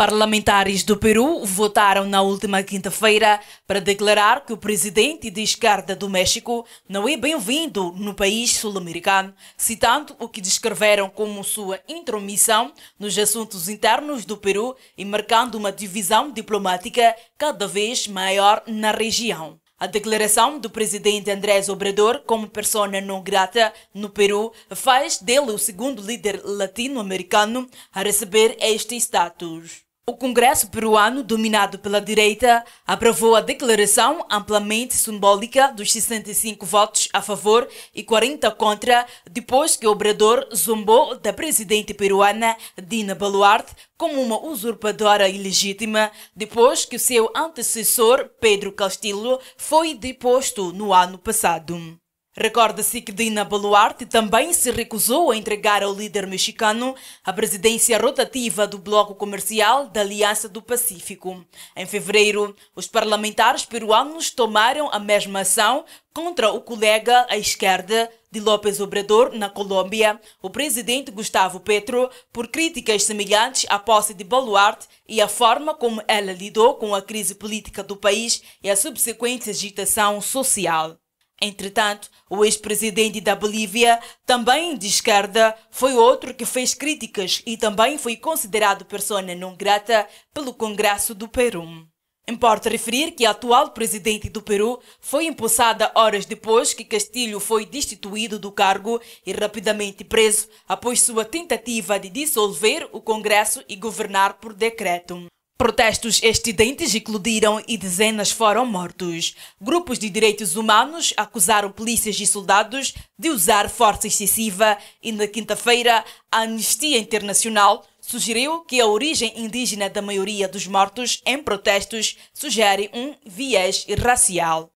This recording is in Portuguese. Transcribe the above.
Parlamentares do Peru votaram na última quinta-feira para declarar que o presidente de esquerda do México não é bem-vindo no país sul-americano, citando o que descreveram como sua intromissão nos assuntos internos do Peru e marcando uma divisão diplomática cada vez maior na região. A declaração do presidente Andrés Obrador como persona não grata no Peru faz dele o segundo líder latino-americano a receber este status. O Congresso peruano, dominado pela direita, aprovou a declaração amplamente simbólica dos 65 votos a favor e 40 contra, depois que o Obrador zombou da presidente peruana Dina Boluarte como uma usurpadora ilegítima, depois que o seu antecessor Pedro Castillo foi deposto no ano passado. Recorda-se que Dina Baluarte também se recusou a entregar ao líder mexicano a presidência rotativa do Bloco Comercial da Aliança do Pacífico. Em fevereiro, os parlamentares peruanos tomaram a mesma ação contra o colega à esquerda de López Obrador na Colômbia, o presidente Gustavo Petro, por críticas semelhantes à posse de Baluarte e à forma como ela lidou com a crise política do país e a subsequente agitação social. Entretanto, o ex-presidente da Bolívia, também de esquerda, foi outro que fez críticas e também foi considerado persona não grata pelo Congresso do Peru. Importa referir que a atual presidente do Peru foi impulsada horas depois que Castilho foi destituído do cargo e rapidamente preso após sua tentativa de dissolver o Congresso e governar por decreto. Protestos estidentes eclodiram e dezenas foram mortos. Grupos de direitos humanos acusaram polícias e soldados de usar força excessiva e, na quinta-feira, a Anistia Internacional sugeriu que a origem indígena da maioria dos mortos em protestos sugere um viés racial.